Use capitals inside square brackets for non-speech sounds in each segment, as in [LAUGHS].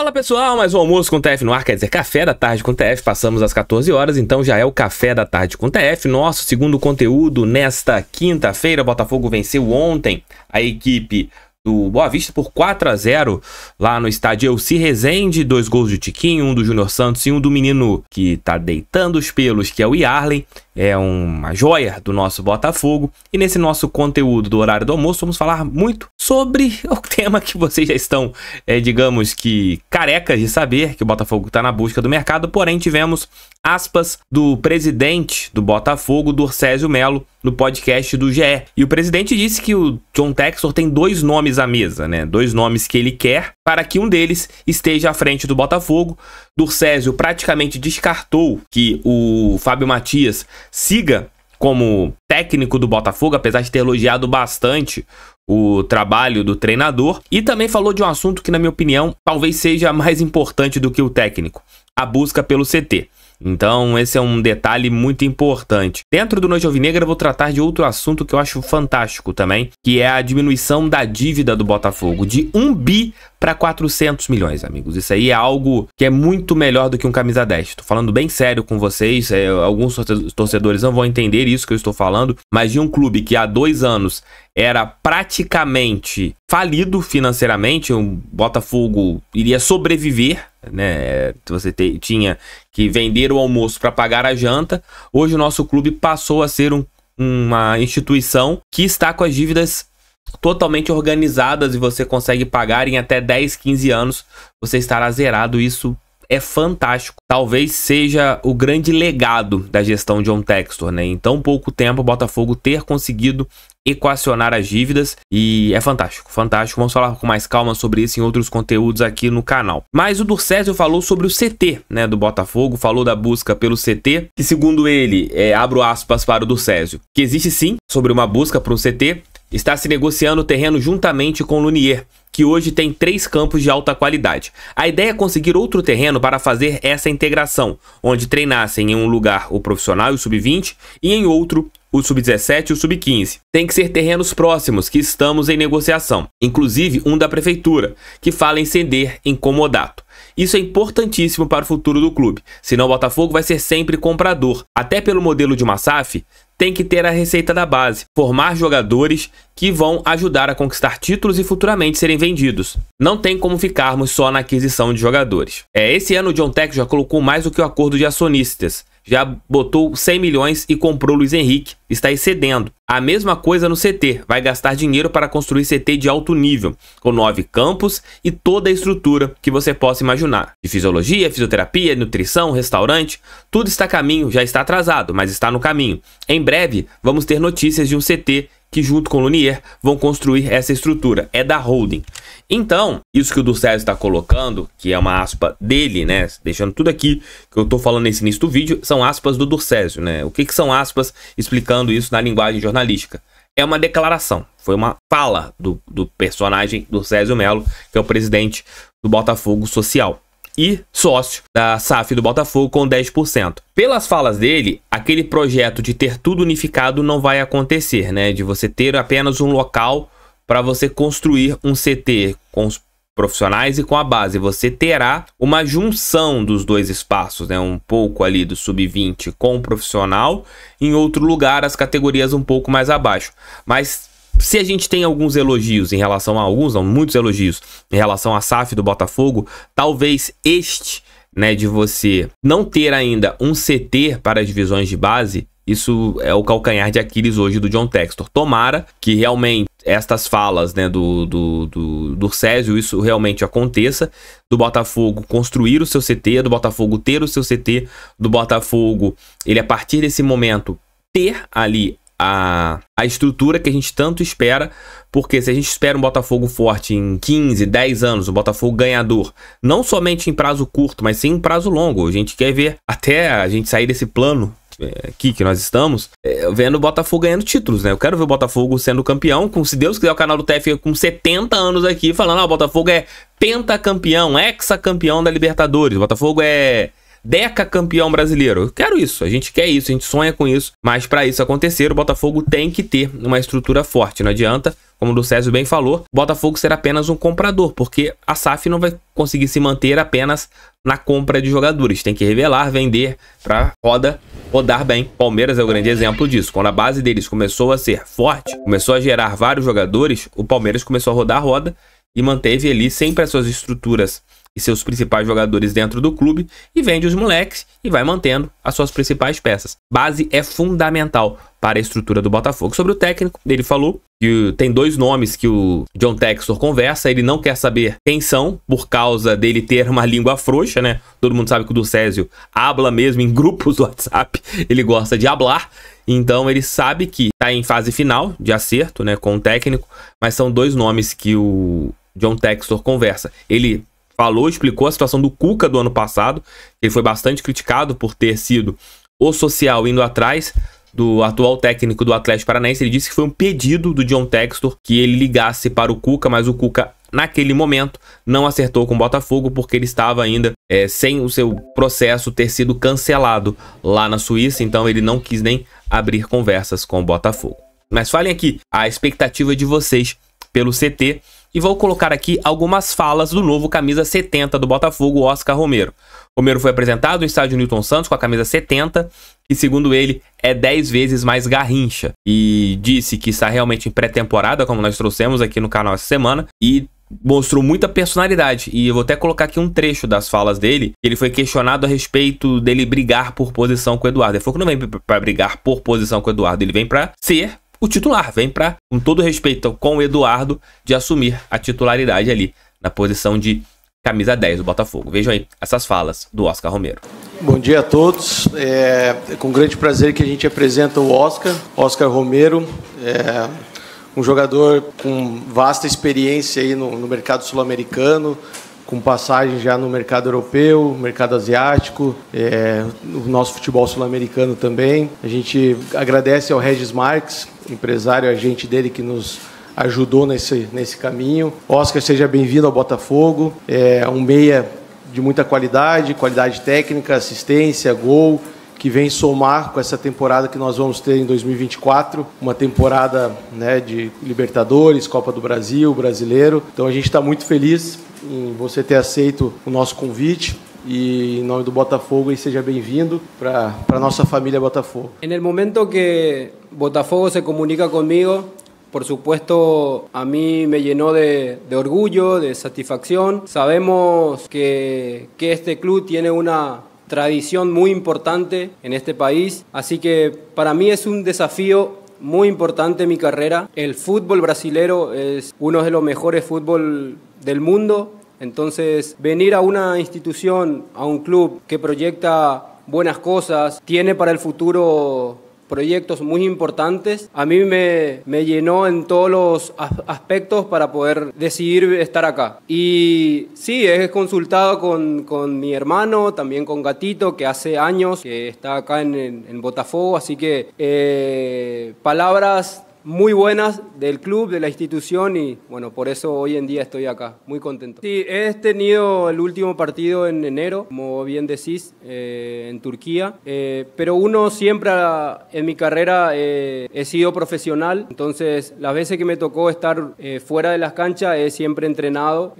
Fala pessoal, mais um almoço com TF no ar, quer dizer, café da tarde com TF, passamos às 14 horas, então já é o café da tarde com TF, nosso segundo conteúdo nesta quinta-feira. Botafogo venceu ontem a equipe do Boa Vista por 4 a 0 lá no estádio Elci Rezende, dois gols do Tiquinho, um do Júnior Santos e um do menino que tá deitando os pelos, que é o Yarley, é uma joia do nosso Botafogo. E nesse nosso conteúdo do horário do almoço, vamos falar muito sobre [LAUGHS] o tema que vocês já estão, é, digamos que, carecas de saber, que o Botafogo está na busca do mercado, porém tivemos aspas do presidente do Botafogo, Césio Melo, no podcast do GE. E o presidente disse que o John Texor tem dois nomes nomes à mesa, né? Dois nomes que ele quer para que um deles esteja à frente do Botafogo. Durcésio praticamente descartou que o Fábio Matias siga como técnico do Botafogo, apesar de ter elogiado bastante o trabalho do treinador, e também falou de um assunto que, na minha opinião, talvez seja mais importante do que o técnico: a busca pelo CT. Então, esse é um detalhe muito importante. Dentro do Noite Alvinegra, eu vou tratar de outro assunto que eu acho fantástico também, que é a diminuição da dívida do Botafogo, de 1 bi para 400 milhões, amigos. Isso aí é algo que é muito melhor do que um camisa 10. Tô falando bem sério com vocês, é, alguns torcedores não vão entender isso que eu estou falando, mas de um clube que há dois anos era praticamente falido financeiramente, o Botafogo iria sobreviver né? Você te, tinha que vender o almoço para pagar a janta. Hoje o nosso clube passou a ser um, uma instituição que está com as dívidas totalmente organizadas e você consegue pagar em até 10, 15 anos, você estará zerado. Isso é fantástico. Talvez seja o grande legado da gestão de John Textor, né? Em tão pouco tempo, o Botafogo ter conseguido equacionar as dívidas e é fantástico, fantástico. Vamos falar com mais calma sobre isso em outros conteúdos aqui no canal. Mas o Durcésio falou sobre o CT, né, do Botafogo, falou da busca pelo CT, que segundo ele, é, abro aspas para o Durcésio, que existe sim sobre uma busca para um CT, está se negociando o terreno juntamente com Lunier, que hoje tem três campos de alta qualidade. A ideia é conseguir outro terreno para fazer essa integração, onde treinassem em um lugar o profissional e o sub-20 e em outro o sub-17 e o sub-15. Tem que ser terrenos próximos que estamos em negociação, inclusive um da prefeitura, que fala em ceder em comodato. Isso é importantíssimo para o futuro do clube, senão o Botafogo vai ser sempre comprador. Até pelo modelo de uma SAF, tem que ter a receita da base, formar jogadores que vão ajudar a conquistar títulos e futuramente serem vendidos. Não tem como ficarmos só na aquisição de jogadores. É, esse ano o John Tech já colocou mais do que o acordo de acionistas, já botou 100 milhões e comprou Luiz Henrique, está excedendo. A mesma coisa no CT, vai gastar dinheiro para construir CT de alto nível, com nove campos e toda a estrutura que você possa imaginar. De fisiologia, fisioterapia, nutrição, restaurante, tudo está a caminho, já está atrasado, mas está no caminho. Em breve, vamos ter notícias de um CT que junto com Lunier vão construir essa estrutura, é da holding. Então, isso que o Ducésio está colocando, que é uma aspa dele, né, deixando tudo aqui que eu estou falando nesse início do vídeo, são aspas do Ducésio, né? O que, que são aspas explicando isso na linguagem jornalística? É uma declaração, foi uma fala do, do personagem do Césio Melo, que é o presidente do Botafogo Social e sócio da SAF do Botafogo com 10%. Pelas falas dele, aquele projeto de ter tudo unificado não vai acontecer, né? De você ter apenas um local para você construir um CT com os profissionais e com a base. Você terá uma junção dos dois espaços, né? Um pouco ali do sub-20 com o profissional, em outro lugar as categorias um pouco mais abaixo. Mas se a gente tem alguns elogios em relação a alguns, não, muitos elogios em relação a SAF do Botafogo, talvez este, né, de você não ter ainda um CT para as divisões de base, isso é o calcanhar de Aquiles hoje do John Textor. Tomara que realmente estas falas né, do, do, do, do Césio, isso realmente aconteça, do Botafogo construir o seu CT, do Botafogo ter o seu CT, do Botafogo, ele a partir desse momento ter ali a, a estrutura que a gente tanto espera, porque se a gente espera um Botafogo forte em 15, 10 anos, um Botafogo ganhador, não somente em prazo curto, mas sim em prazo longo. A gente quer ver até a gente sair desse plano eh, aqui que nós estamos, eh, vendo o Botafogo ganhando títulos, né? Eu quero ver o Botafogo sendo campeão, com, se Deus quiser, o canal do TF com 70 anos aqui, falando, ah, o Botafogo é pentacampeão, hexacampeão da Libertadores, o Botafogo é Deca campeão brasileiro. Eu quero isso, a gente quer isso, a gente sonha com isso. Mas para isso acontecer, o Botafogo tem que ter uma estrutura forte. Não adianta, como o do Césio bem falou, o Botafogo ser apenas um comprador, porque a SAF não vai conseguir se manter apenas na compra de jogadores. Tem que revelar, vender para roda rodar bem. Palmeiras é o grande exemplo disso. Quando a base deles começou a ser forte, começou a gerar vários jogadores, o Palmeiras começou a rodar a roda e manteve ali sempre as suas estruturas e seus principais jogadores dentro do clube e vende os moleques e vai mantendo as suas principais peças. Base é fundamental para a estrutura do Botafogo. Sobre o técnico, ele falou que tem dois nomes que o John Textor conversa, ele não quer saber quem são, por causa dele ter uma língua frouxa, né? Todo mundo sabe que o do Césio habla mesmo em grupos do WhatsApp, ele gosta de hablar, então ele sabe que está em fase final de acerto, né, com o técnico, mas são dois nomes que o John Textor conversa. Ele falou, explicou a situação do Cuca do ano passado. Ele foi bastante criticado por ter sido o social indo atrás do atual técnico do Atlético Paranaense. Ele disse que foi um pedido do John Textor que ele ligasse para o Cuca, mas o Cuca naquele momento não acertou com o Botafogo porque ele estava ainda é, sem o seu processo ter sido cancelado lá na Suíça, então ele não quis nem abrir conversas com o Botafogo. Mas falem aqui a expectativa de vocês pelo CT e vou colocar aqui algumas falas do novo camisa 70 do Botafogo, Oscar Romero. Romero foi apresentado no estádio Newton Santos com a camisa 70, que segundo ele é 10 vezes mais garrincha, e disse que está realmente em pré-temporada, como nós trouxemos aqui no canal essa semana, e mostrou muita personalidade. E eu vou até colocar aqui um trecho das falas dele. Ele foi questionado a respeito dele brigar por posição com o Eduardo. Ele falou que não vem para brigar por posição com o Eduardo, ele vem para ser o titular, vem para, com todo respeito com o Eduardo, de assumir a titularidade ali na posição de camisa 10 do Botafogo. Vejam aí essas falas do Oscar Romero. Bom dia a todos. É, é com grande prazer que a gente apresenta o Oscar, Oscar Romero, é um jogador com vasta experiência aí no, no mercado sul-americano, com passagem já no mercado europeu, mercado asiático, é, o nosso futebol sul-americano também. A gente agradece ao Regis Marques, empresário, agente dele que nos ajudou nesse, nesse caminho. Oscar, seja bem-vindo ao Botafogo. É um meia de muita qualidade, qualidade técnica, assistência, gol, que vem somar com essa temporada que nós vamos ter em 2024, uma temporada né, de Libertadores, Copa do Brasil, Brasileiro. Então a gente está muito feliz em você ter aceito o nosso convite. E em nome do Botafogo seja bem-vindo para a nossa família Botafogo. En el momento que Botafogo se comunica comigo, por supuesto a mí me llenó de, de orgullo, de satisfacción. Sabemos que, que este club tiene una tradición muy importante en este país, así que para mí es un desafío muy importante en mi carrera. El fútbol brasilero es uno de los mejores fútbol del mundo, entonces venir a una institución, a un club que proyecta buenas cosas, tiene para el futuro proyectos muy importantes. A mí me, llenó en todos los aspectos para poder decidir estar acá. Y sí, he consultado con, mi hermano, también con Gatito, que hace años que está acá en, Botafogo, así que eh, palabras muy buenas del club, de la institución y bueno, por eso hoy en día estoy acá, muy contento. Sí, he tenido el último partido en enero, como bien decís, eh, en Turquía, eh, pero uno siempre ah, en mi carrera eh, he sido profesional, entonces las veces que me tocó estar fuera de las canchas he siempre entrenado,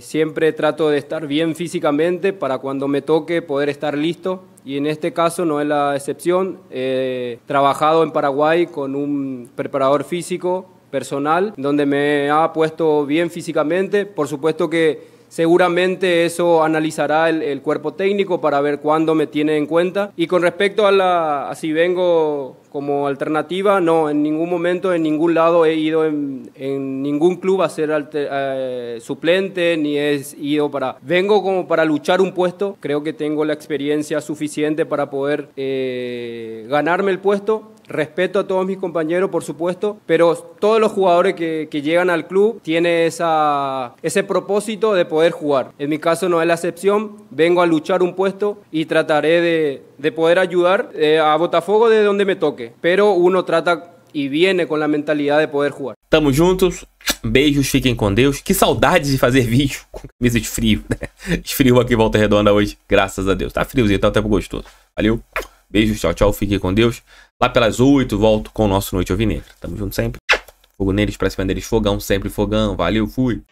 siempre trato de estar bien físicamente para cuando me toque poder estar listo y en este caso no es la excepción. He trabajado en Paraguay con un preparador físico personal donde me ha puesto bien físicamente. Por supuesto que Seguramente eso analizará el, el, cuerpo técnico para ver cuándo me tiene en cuenta. Y con respecto a, la, así si vengo como alternativa, no, en ningún momento, en ningún lado he ido en, ningún club a ser eh, suplente, ni he ido para... Vengo como para luchar un puesto, creo que tengo la experiencia suficiente para poder eh, ganarme el puesto Respeto a todos mis compañeros, por supuesto, pero todos los jugadores que, llegan al club tienen esa, ese propósito de poder jugar. En mi caso no es la excepción, vengo a luchar un puesto y trataré de, poder ayudar eh, a Botafogo de donde me toque, pero uno trata y viene con la mentalidad de poder jugar estamos juntos, beijos, fiquen con Deus. Que saudades de fazer vídeo com camisa de frio, né? Esfriou aqui em Volta Redonda hoje, graças a Deus. Tá friozinho, tá até tempo gostoso. Valeu, beijos, tchau, tchau, fiquem com Deus. Lá pelas 8, volto com o nosso Noite Alvinegra. Tamo junto sempre. Fogo neles, pra cima deles, fogão, sempre fogão. Valeu, fui.